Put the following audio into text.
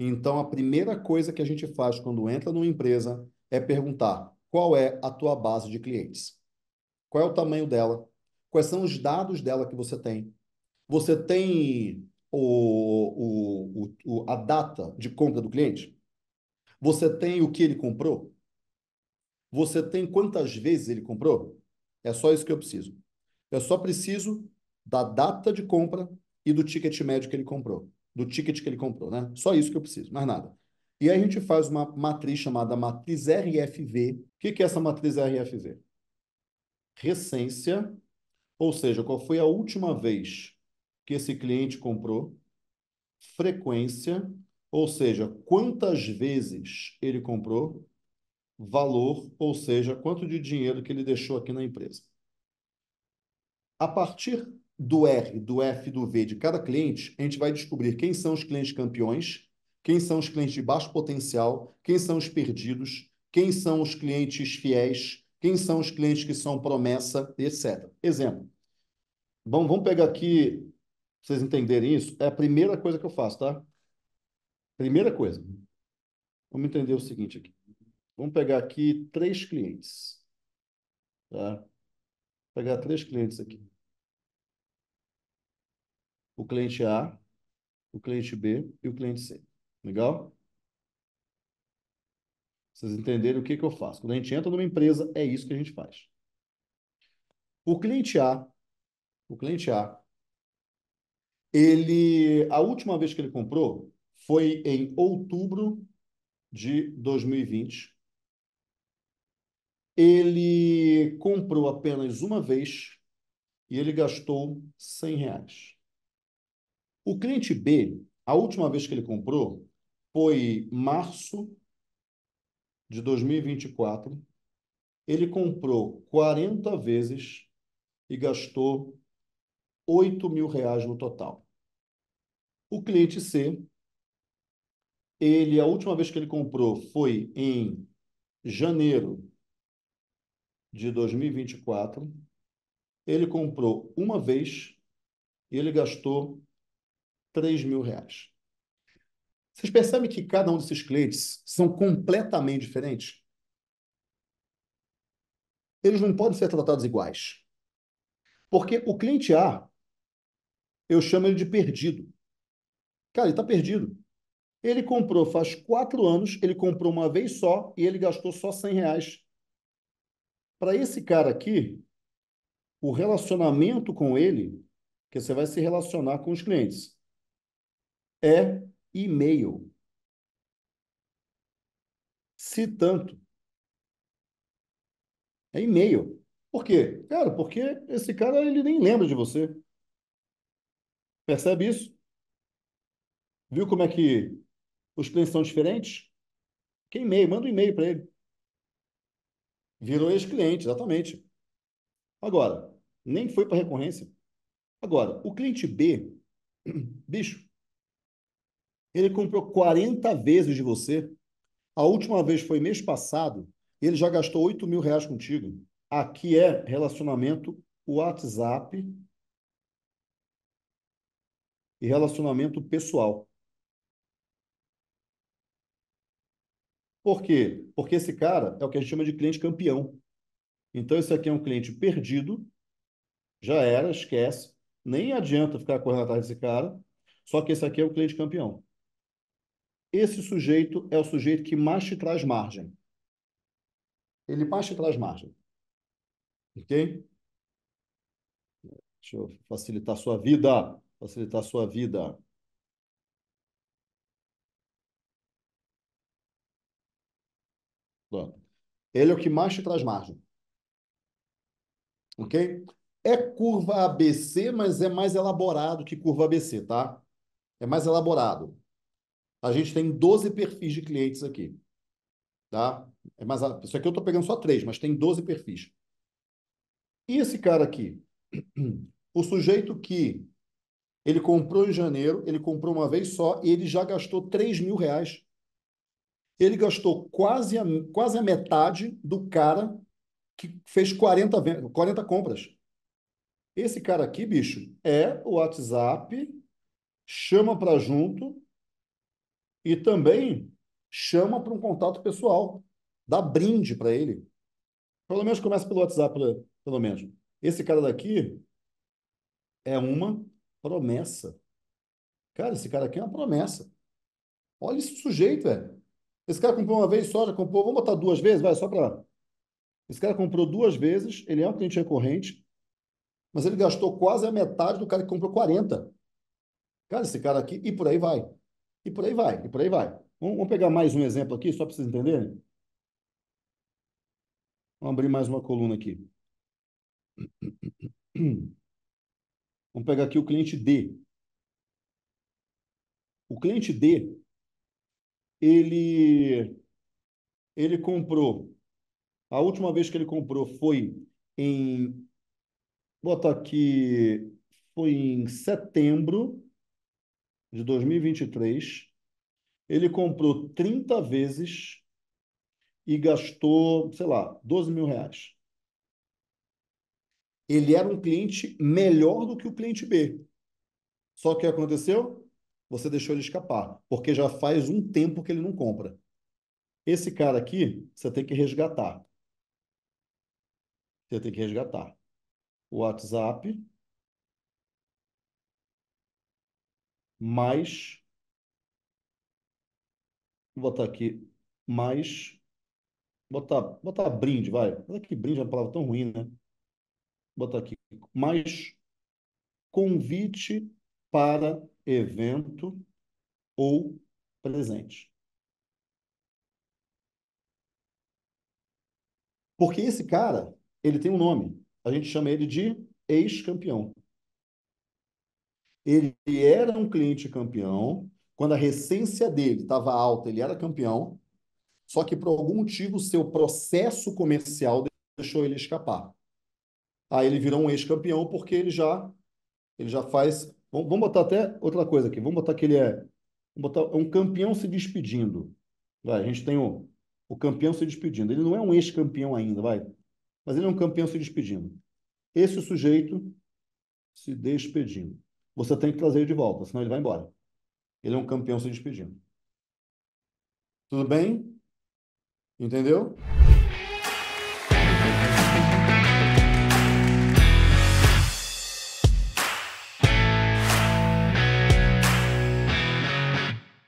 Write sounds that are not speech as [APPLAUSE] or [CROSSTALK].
Então, a primeira coisa que a gente faz quando entra numa empresa é perguntar qual é a tua base de clientes, qual é o tamanho dela, quais são os dados dela que você tem. Você tem o, o, o, a data de compra do cliente? Você tem o que ele comprou? Você tem quantas vezes ele comprou? É só isso que eu preciso. Eu só preciso da data de compra e do ticket médio que ele comprou do ticket que ele comprou, né? Só isso que eu preciso, mais nada. E aí a gente faz uma matriz chamada matriz RFV. O que, que é essa matriz RFV? Recência, ou seja, qual foi a última vez que esse cliente comprou, frequência, ou seja, quantas vezes ele comprou, valor, ou seja, quanto de dinheiro que ele deixou aqui na empresa. A partir do R, do F, do V de cada cliente, a gente vai descobrir quem são os clientes campeões, quem são os clientes de baixo potencial, quem são os perdidos, quem são os clientes fiéis, quem são os clientes que são promessa, etc. Exemplo. Bom, vamos pegar aqui, vocês entenderem isso, é a primeira coisa que eu faço, tá? Primeira coisa. Vamos entender o seguinte aqui. Vamos pegar aqui três clientes. Tá? Vou pegar três clientes aqui o cliente A, o cliente B e o cliente C. Legal? Vocês entenderem o que, que eu faço. Quando a gente entra numa empresa, é isso que a gente faz. O cliente A, o cliente A, ele, a última vez que ele comprou foi em outubro de 2020. Ele comprou apenas uma vez e ele gastou 100 reais. O cliente B, a última vez que ele comprou foi março de 2024. Ele comprou 40 vezes e gastou 8 mil reais no total. O cliente C, ele a última vez que ele comprou foi em janeiro de 2024. Ele comprou uma vez e ele gastou 3 mil reais. Vocês percebem que cada um desses clientes são completamente diferentes? Eles não podem ser tratados iguais. Porque o cliente A, eu chamo ele de perdido. Cara, ele está perdido. Ele comprou faz quatro anos, ele comprou uma vez só e ele gastou só 100 reais. Para esse cara aqui, o relacionamento com ele, que você vai se relacionar com os clientes, é e-mail. Se tanto. É e-mail. Por quê? Cara, porque esse cara ele nem lembra de você. Percebe isso? Viu como é que os clientes são diferentes? Que e-mail? Manda um e-mail para ele. Virou ex-cliente, exatamente. Agora, nem foi para recorrência. Agora, o cliente B, [CLEARS THROAT] bicho, ele comprou 40 vezes de você. A última vez foi mês passado. Ele já gastou 8 mil reais contigo. Aqui é relacionamento WhatsApp e relacionamento pessoal. Por quê? Porque esse cara é o que a gente chama de cliente campeão. Então, esse aqui é um cliente perdido, já era, esquece, nem adianta ficar correndo atrás desse cara, só que esse aqui é o cliente campeão esse sujeito é o sujeito que mais te traz margem. Ele mais te traz margem. Ok? Deixa eu facilitar a sua vida. Facilitar a sua vida. Pronto. Ele é o que mais te traz margem. Ok? É curva ABC, mas é mais elaborado que curva ABC, tá? É mais elaborado. A gente tem 12 perfis de clientes aqui. Tá? É mais, isso aqui eu estou pegando só três, mas tem 12 perfis. E esse cara aqui? O sujeito que ele comprou em janeiro, ele comprou uma vez só e ele já gastou 3 mil reais. Ele gastou quase a, quase a metade do cara que fez 40, 40 compras. Esse cara aqui, bicho, é o WhatsApp, chama para junto e também chama para um contato pessoal. Dá brinde para ele. Pelo menos começa pelo WhatsApp, pelo menos. Esse cara daqui é uma promessa. Cara, esse cara aqui é uma promessa. Olha esse sujeito, velho. Esse cara comprou uma vez só, já comprou. Vamos botar duas vezes, vai, só para. Esse cara comprou duas vezes, ele é um cliente recorrente, mas ele gastou quase a metade do cara que comprou 40. Cara, esse cara aqui, e por aí vai. E por aí vai, e por aí vai. Vamos, vamos pegar mais um exemplo aqui, só para vocês entenderem. Vamos abrir mais uma coluna aqui. [CLEARS THROAT] Vamos pegar aqui o cliente D. O cliente D, ele, ele comprou. A última vez que ele comprou foi em. Bota aqui. Foi em setembro de 2023, ele comprou 30 vezes e gastou, sei lá, 12 mil reais. Ele era um cliente melhor do que o cliente B. Só que o que aconteceu? Você deixou ele escapar, porque já faz um tempo que ele não compra. Esse cara aqui, você tem que resgatar. Você tem que resgatar. O WhatsApp mais, vou botar aqui, mais, botar, botar brinde, vai. Olha é que brinde é uma palavra tão ruim, né? Vou botar aqui, mais convite para evento ou presente. Porque esse cara, ele tem um nome. A gente chama ele de ex-campeão. Ele era um cliente campeão. Quando a recência dele estava alta, ele era campeão. Só que por algum motivo o seu processo comercial deixou ele escapar. Aí ele virou um ex-campeão porque ele já ele já faz. Vamos botar até outra coisa aqui. Vamos botar que ele é botar, é um campeão se despedindo. Vai, a gente tem o, o campeão se despedindo. Ele não é um ex-campeão ainda, vai. Mas ele é um campeão se despedindo. Esse sujeito se despedindo você tem que trazer ele de volta, senão ele vai embora. Ele é um campeão se despedindo. Tudo bem? Entendeu?